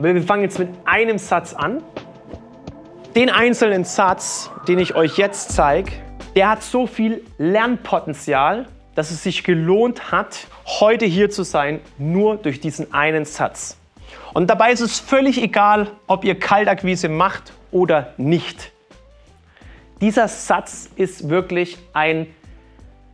Aber wir fangen jetzt mit einem Satz an. Den einzelnen Satz, den ich euch jetzt zeige, der hat so viel Lernpotenzial, dass es sich gelohnt hat, heute hier zu sein, nur durch diesen einen Satz. Und dabei ist es völlig egal, ob ihr Kaltakquise macht oder nicht. Dieser Satz ist wirklich ein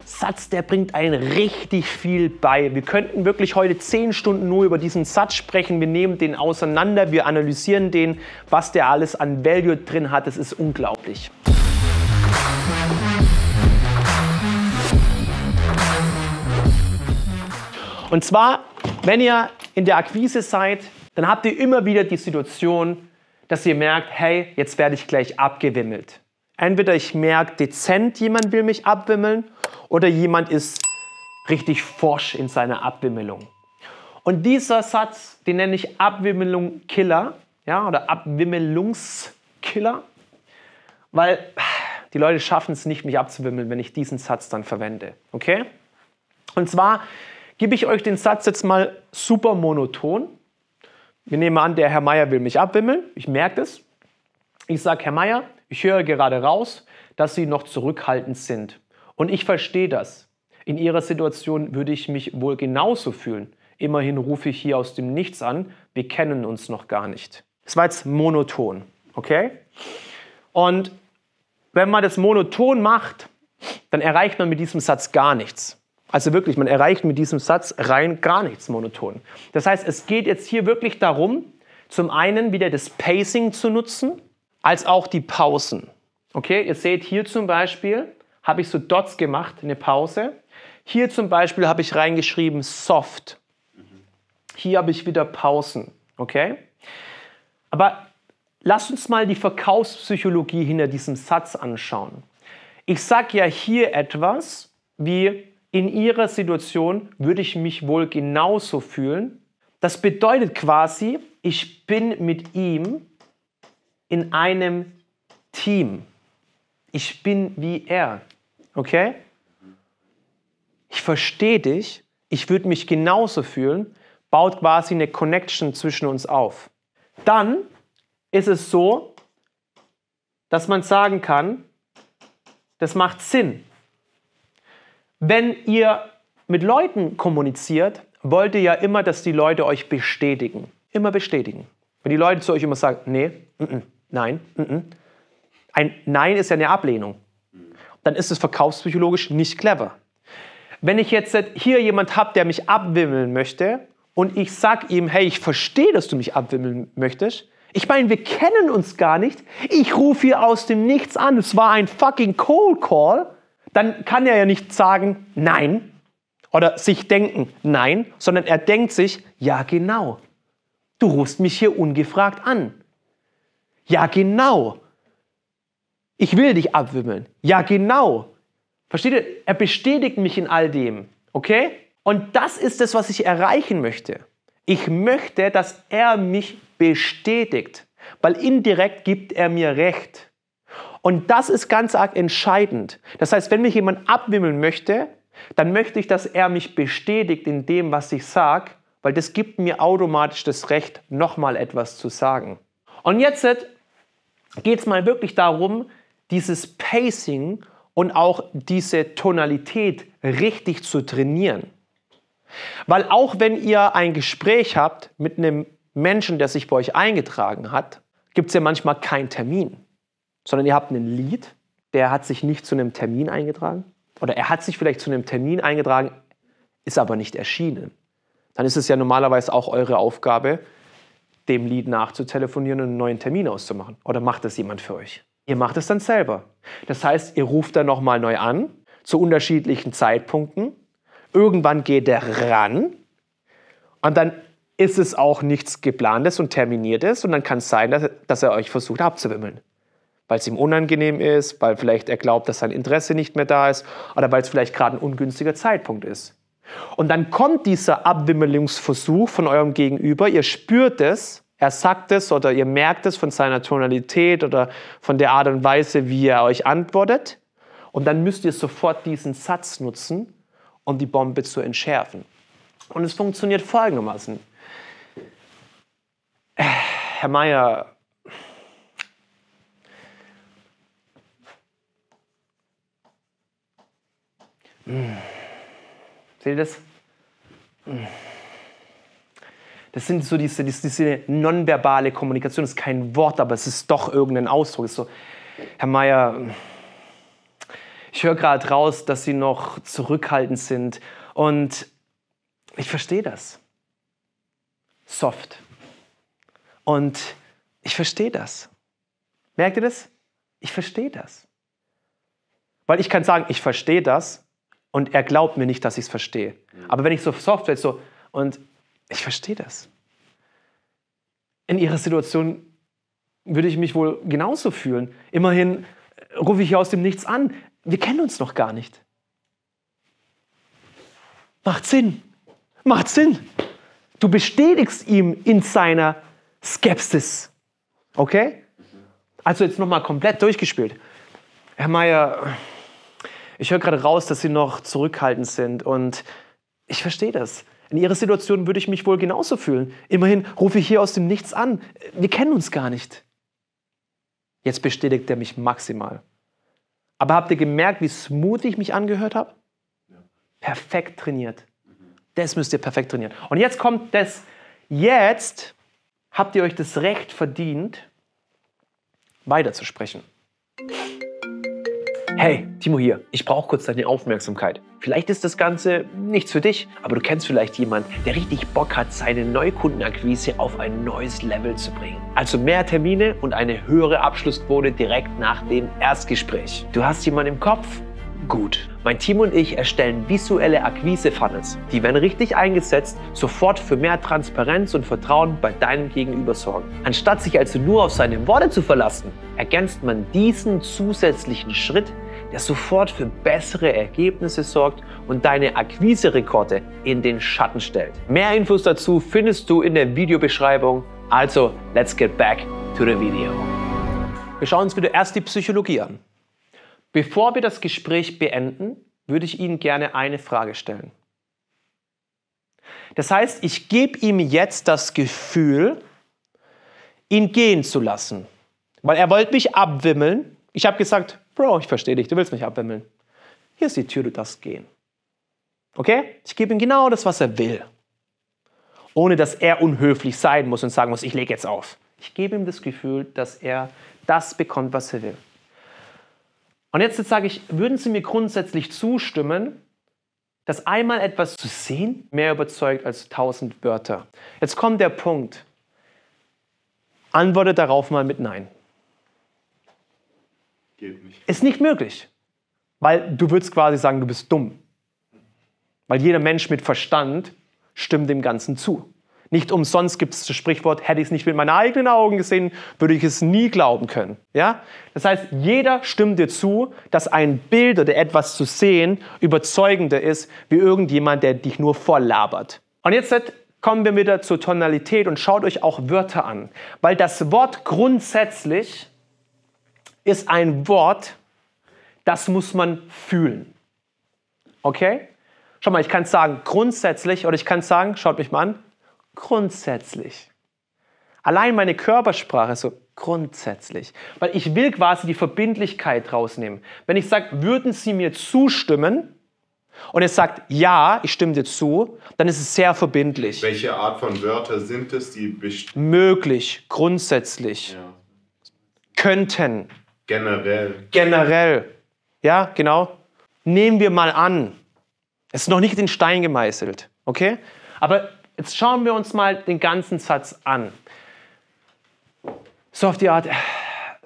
Satz, der bringt einen richtig viel bei. Wir könnten wirklich heute zehn Stunden nur über diesen Satz sprechen. Wir nehmen den auseinander, wir analysieren den, was der alles an Value drin hat. Das ist unglaublich. Und zwar, wenn ihr in der Akquise seid, dann habt ihr immer wieder die Situation, dass ihr merkt, hey, jetzt werde ich gleich abgewimmelt. Entweder ich merke dezent, jemand will mich abwimmeln oder jemand ist richtig forsch in seiner Abwimmelung. Und dieser Satz, den nenne ich Abwimmelung Killer ja, oder Abwimmelungskiller, weil die Leute schaffen es nicht, mich abzuwimmeln, wenn ich diesen Satz dann verwende. Okay? Und zwar gebe ich euch den Satz jetzt mal super monoton. Wir nehmen an, der Herr Meier will mich abwimmeln. Ich merke das. Ich sage, Herr Meier, ich höre gerade raus, dass Sie noch zurückhaltend sind. Und ich verstehe das. In Ihrer Situation würde ich mich wohl genauso fühlen. Immerhin rufe ich hier aus dem Nichts an. Wir kennen uns noch gar nicht. Es war jetzt monoton, okay? Und wenn man das monoton macht, dann erreicht man mit diesem Satz gar nichts. Also wirklich, man erreicht mit diesem Satz rein gar nichts monoton. Das heißt, es geht jetzt hier wirklich darum, zum einen wieder das Pacing zu nutzen, als auch die Pausen. Okay, ihr seht hier zum Beispiel habe ich so Dots gemacht, eine Pause. Hier zum Beispiel habe ich reingeschrieben soft. Hier habe ich wieder Pausen. Okay? Aber lasst uns mal die Verkaufspsychologie hinter diesem Satz anschauen. Ich sage ja hier etwas wie, in Ihrer Situation würde ich mich wohl genauso fühlen. Das bedeutet quasi, ich bin mit ihm in einem Team. Ich bin wie er. Okay? Ich verstehe dich. Ich würde mich genauso fühlen. Baut quasi eine Connection zwischen uns auf. Dann ist es so, dass man sagen kann, das macht Sinn. Wenn ihr mit Leuten kommuniziert, wollt ihr ja immer, dass die Leute euch bestätigen. Immer bestätigen. Wenn die Leute zu euch immer sagen, nee, n -n, Nein. N Ein Nein ist ja eine Ablehnung. Dann ist es verkaufspsychologisch nicht clever. Wenn ich jetzt hier jemand habe, der mich abwimmeln möchte und ich sag ihm, hey, ich verstehe, dass du mich abwimmeln möchtest. Ich meine, wir kennen uns gar nicht. Ich rufe hier aus dem Nichts an. Es war ein fucking Cold Call. Dann kann er ja nicht sagen, nein. Oder sich denken, nein. Sondern er denkt sich, ja, genau. Du rufst mich hier ungefragt an. Ja, genau. Ich will dich abwimmeln. Ja, genau. Versteht ihr? Er bestätigt mich in all dem. Okay? Und das ist das, was ich erreichen möchte. Ich möchte, dass er mich bestätigt, weil indirekt gibt er mir Recht. Und das ist ganz arg entscheidend. Das heißt, wenn mich jemand abwimmeln möchte, dann möchte ich, dass er mich bestätigt in dem, was ich sage, weil das gibt mir automatisch das Recht, nochmal etwas zu sagen. Und jetzt geht es mal wirklich darum, dieses Pacing und auch diese Tonalität richtig zu trainieren. Weil auch wenn ihr ein Gespräch habt mit einem Menschen, der sich bei euch eingetragen hat, gibt es ja manchmal keinen Termin, sondern ihr habt einen Lied, der hat sich nicht zu einem Termin eingetragen oder er hat sich vielleicht zu einem Termin eingetragen, ist aber nicht erschienen. Dann ist es ja normalerweise auch eure Aufgabe, dem Lied nachzutelefonieren und einen neuen Termin auszumachen. Oder macht das jemand für euch? Ihr macht es dann selber. Das heißt, ihr ruft dann nochmal neu an, zu unterschiedlichen Zeitpunkten. Irgendwann geht er ran und dann ist es auch nichts Geplantes und Terminiertes und dann kann es sein, dass, dass er euch versucht abzuwimmeln. Weil es ihm unangenehm ist, weil vielleicht er glaubt, dass sein Interesse nicht mehr da ist oder weil es vielleicht gerade ein ungünstiger Zeitpunkt ist. Und dann kommt dieser Abwimmelungsversuch von eurem Gegenüber, ihr spürt es, er sagt es oder ihr merkt es von seiner Tonalität oder von der Art und Weise, wie er euch antwortet. Und dann müsst ihr sofort diesen Satz nutzen, um die Bombe zu entschärfen. Und es funktioniert folgendermaßen. Äh, Herr Mayer, mmh. Hm. Seht ihr das? Das sind so diese, diese, diese nonverbale Kommunikation, das ist kein Wort, aber es ist doch irgendein Ausdruck. ist so, Herr Meier, ich höre gerade raus, dass Sie noch zurückhaltend sind und ich verstehe das. Soft. Und ich verstehe das. Merkt ihr das? Ich verstehe das. Weil ich kann sagen, ich verstehe das, und er glaubt mir nicht, dass ich es verstehe. Mhm. Aber wenn ich so Software so und ich verstehe das. In ihrer Situation würde ich mich wohl genauso fühlen. Immerhin äh, rufe ich hier aus dem Nichts an. Wir kennen uns noch gar nicht. Macht Sinn. Macht Sinn. Du bestätigst ihm in seiner Skepsis. Okay? Mhm. Also jetzt nochmal komplett durchgespielt. Herr Meier, ich höre gerade raus, dass sie noch zurückhaltend sind und ich verstehe das. In ihrer Situation würde ich mich wohl genauso fühlen. Immerhin rufe ich hier aus dem Nichts an. Wir kennen uns gar nicht. Jetzt bestätigt er mich maximal. Aber habt ihr gemerkt, wie smooth ich mich angehört habe? Ja. Perfekt trainiert. Das müsst ihr perfekt trainieren. Und jetzt kommt das. Jetzt habt ihr euch das Recht verdient, weiterzusprechen. Hey, Timo hier. Ich brauche kurz deine Aufmerksamkeit. Vielleicht ist das Ganze nichts für dich, aber du kennst vielleicht jemanden, der richtig Bock hat, seine Neukundenakquise auf ein neues Level zu bringen. Also mehr Termine und eine höhere Abschlussquote direkt nach dem Erstgespräch. Du hast jemanden im Kopf? Gut. Mein Team und ich erstellen visuelle Akquise-Funnels, die, wenn richtig eingesetzt, sofort für mehr Transparenz und Vertrauen bei deinem Gegenüber sorgen. Anstatt sich also nur auf seine Worte zu verlassen, ergänzt man diesen zusätzlichen Schritt der sofort für bessere Ergebnisse sorgt und deine Akquise-Rekorde in den Schatten stellt. Mehr Infos dazu findest du in der Videobeschreibung. Also, let's get back to the video. Wir schauen uns wieder erst die Psychologie an. Bevor wir das Gespräch beenden, würde ich Ihnen gerne eine Frage stellen. Das heißt, ich gebe ihm jetzt das Gefühl, ihn gehen zu lassen. Weil er wollte mich abwimmeln. Ich habe gesagt, Bro, ich verstehe dich, du willst mich abwimmeln. Hier ist die Tür, du darfst gehen. Okay? Ich gebe ihm genau das, was er will. Ohne dass er unhöflich sein muss und sagen muss, ich lege jetzt auf. Ich gebe ihm das Gefühl, dass er das bekommt, was er will. Und jetzt, jetzt sage ich, würden Sie mir grundsätzlich zustimmen, dass einmal etwas zu sehen mehr überzeugt als tausend Wörter? Jetzt kommt der Punkt. Antworte darauf mal mit Nein. Geht nicht. Ist nicht möglich. Weil du würdest quasi sagen, du bist dumm. Weil jeder Mensch mit Verstand stimmt dem Ganzen zu. Nicht umsonst gibt es das Sprichwort, hätte ich es nicht mit meinen eigenen Augen gesehen, würde ich es nie glauben können. Ja? Das heißt, jeder stimmt dir zu, dass ein Bild oder etwas zu sehen überzeugender ist, wie irgendjemand, der dich nur volllabert. Und jetzt kommen wir wieder zur Tonalität und schaut euch auch Wörter an. Weil das Wort grundsätzlich ist ein Wort, das muss man fühlen. Okay? Schau mal, ich kann sagen grundsätzlich oder ich kann sagen, schaut mich mal an, grundsätzlich. Allein meine Körpersprache ist so grundsätzlich, weil ich will quasi die Verbindlichkeit rausnehmen. Wenn ich sage, würden Sie mir zustimmen und er sagt, ja, ich stimme dir zu, dann ist es sehr verbindlich. Welche Art von Wörter sind es, die bestimmen? möglich, grundsätzlich, ja. könnten? Generell. Generell. Ja, genau. Nehmen wir mal an, es ist noch nicht in Stein gemeißelt, okay? Aber jetzt schauen wir uns mal den ganzen Satz an. So auf die Art,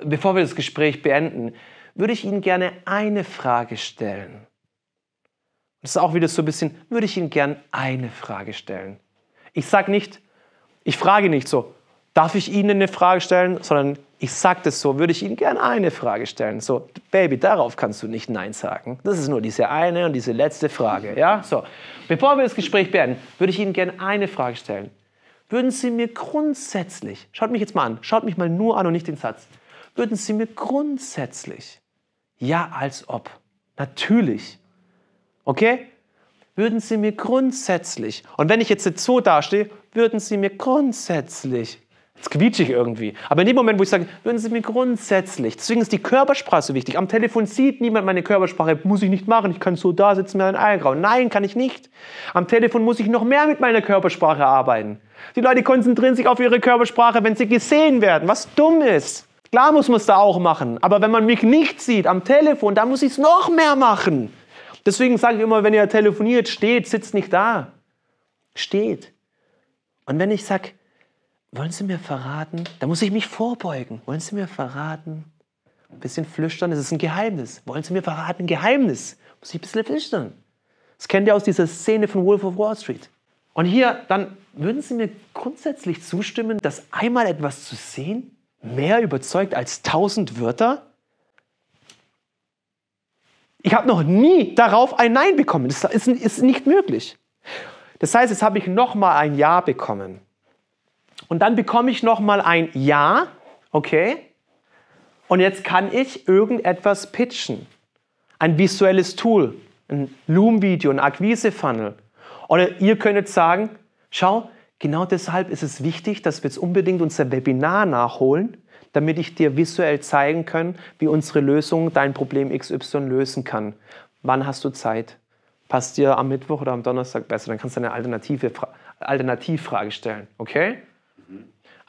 bevor wir das Gespräch beenden, würde ich Ihnen gerne eine Frage stellen. Das ist auch wieder so ein bisschen, würde ich Ihnen gerne eine Frage stellen. Ich sage nicht, ich frage nicht so, darf ich Ihnen eine Frage stellen? Sondern ich sage das so, würde ich Ihnen gerne eine Frage stellen. So, Baby, darauf kannst du nicht Nein sagen. Das ist nur diese eine und diese letzte Frage. Ja? So, bevor wir das Gespräch beenden, würde ich Ihnen gerne eine Frage stellen. Würden Sie mir grundsätzlich, schaut mich jetzt mal an, schaut mich mal nur an und nicht den Satz, würden Sie mir grundsätzlich, ja, als ob, natürlich, okay, würden Sie mir grundsätzlich, und wenn ich jetzt so dastehe, würden Sie mir grundsätzlich Jetzt ist ich irgendwie. Aber in dem Moment, wo ich sage, würden Sie mir grundsätzlich, deswegen ist die Körpersprache so wichtig. Am Telefon sieht niemand meine Körpersprache, muss ich nicht machen, ich kann so da sitzen, mir ein Ei grauen. Nein, kann ich nicht. Am Telefon muss ich noch mehr mit meiner Körpersprache arbeiten. Die Leute konzentrieren sich auf ihre Körpersprache, wenn sie gesehen werden, was dumm ist. Klar muss man es da auch machen, aber wenn man mich nicht sieht am Telefon, da muss ich es noch mehr machen. Deswegen sage ich immer, wenn ihr telefoniert, steht, sitzt nicht da. Steht. Und wenn ich sage, wollen Sie mir verraten, da muss ich mich vorbeugen, wollen Sie mir verraten, ein bisschen flüstern, es ist ein Geheimnis. Wollen Sie mir verraten, Geheimnis? Muss ich ein bisschen flüstern. Das kennt ihr aus dieser Szene von Wolf of Wall Street. Und hier, dann würden Sie mir grundsätzlich zustimmen, dass einmal etwas zu sehen mehr überzeugt als tausend Wörter? Ich habe noch nie darauf ein Nein bekommen. Das ist, ist nicht möglich. Das heißt, jetzt habe ich nochmal ein Ja bekommen. Und dann bekomme ich nochmal ein Ja, okay? Und jetzt kann ich irgendetwas pitchen. Ein visuelles Tool, ein Loom-Video, ein Akquise-Funnel. Oder ihr könntet sagen, schau, genau deshalb ist es wichtig, dass wir jetzt unbedingt unser Webinar nachholen, damit ich dir visuell zeigen kann, wie unsere Lösung dein Problem XY lösen kann. Wann hast du Zeit? Passt dir am Mittwoch oder am Donnerstag besser? Dann kannst du eine alternative Fra Alternativfrage stellen, okay?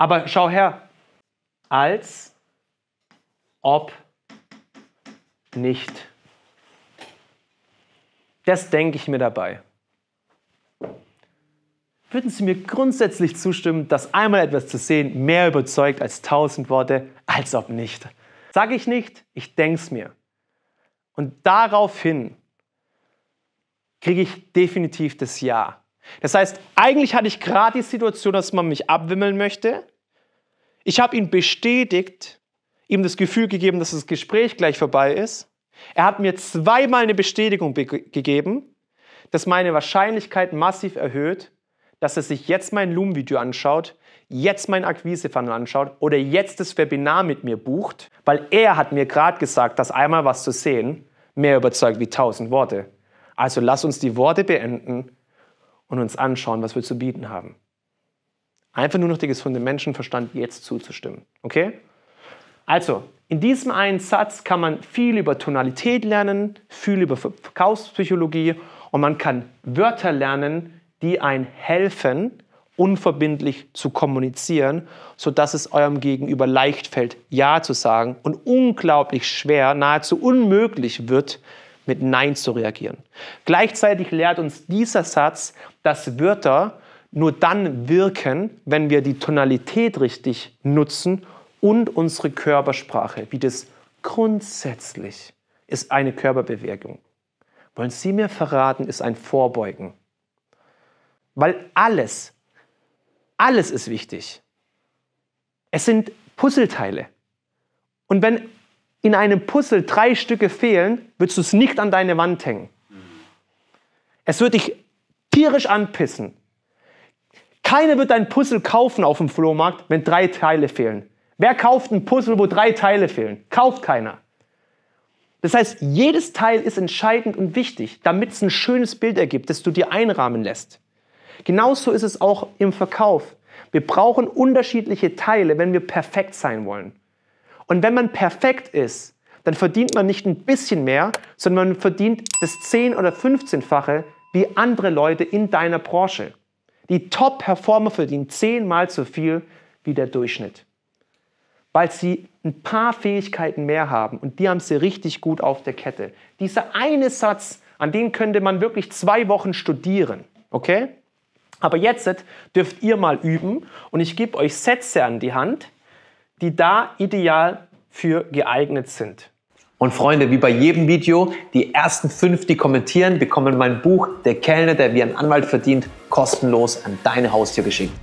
Aber schau her, als ob nicht. Das denke ich mir dabei. Würden Sie mir grundsätzlich zustimmen, dass einmal etwas zu sehen mehr überzeugt als tausend Worte, als ob nicht? Sage ich nicht, ich denke es mir. Und daraufhin kriege ich definitiv das Ja. Das heißt, eigentlich hatte ich gerade die Situation, dass man mich abwimmeln möchte. Ich habe ihn bestätigt, ihm das Gefühl gegeben, dass das Gespräch gleich vorbei ist. Er hat mir zweimal eine Bestätigung be gegeben, dass meine Wahrscheinlichkeit massiv erhöht, dass er sich jetzt mein Loom-Video anschaut, jetzt mein Akquise-Funnel anschaut oder jetzt das Webinar mit mir bucht, weil er hat mir gerade gesagt, dass einmal was zu sehen mehr überzeugt wie tausend Worte. Also lass uns die Worte beenden und uns anschauen, was wir zu bieten haben. Einfach nur noch der gesunde Menschenverstand jetzt zuzustimmen. Okay? Also, in diesem einen Satz kann man viel über Tonalität lernen, viel über Verkaufspsychologie und man kann Wörter lernen, die einen helfen, unverbindlich zu kommunizieren, sodass es eurem Gegenüber leicht fällt, Ja zu sagen und unglaublich schwer, nahezu unmöglich wird, mit Nein zu reagieren. Gleichzeitig lehrt uns dieser Satz, dass Wörter nur dann wirken, wenn wir die Tonalität richtig nutzen und unsere Körpersprache, wie das grundsätzlich ist eine Körperbewegung. Wollen Sie mir verraten, ist ein Vorbeugen. Weil alles, alles ist wichtig. Es sind Puzzleteile. Und wenn in einem Puzzle drei Stücke fehlen, würdest du es nicht an deine Wand hängen. Es wird dich tierisch anpissen. Keiner wird ein Puzzle kaufen auf dem Flohmarkt, wenn drei Teile fehlen. Wer kauft ein Puzzle, wo drei Teile fehlen? Kauft keiner. Das heißt, jedes Teil ist entscheidend und wichtig, damit es ein schönes Bild ergibt, das du dir einrahmen lässt. Genauso ist es auch im Verkauf. Wir brauchen unterschiedliche Teile, wenn wir perfekt sein wollen. Und wenn man perfekt ist, dann verdient man nicht ein bisschen mehr, sondern man verdient das 10- oder 15-fache wie andere Leute in deiner Branche. Die Top-Performer verdienen zehnmal so viel wie der Durchschnitt, weil sie ein paar Fähigkeiten mehr haben und die haben sie richtig gut auf der Kette. Dieser eine Satz, an den könnte man wirklich zwei Wochen studieren, okay? Aber jetzt dürft ihr mal üben und ich gebe euch Sätze an die Hand, die da ideal für geeignet sind. Und Freunde, wie bei jedem Video, die ersten fünf, die kommentieren, bekommen mein Buch Der Kellner, der wie ein Anwalt verdient, kostenlos an deine Haustür geschickt.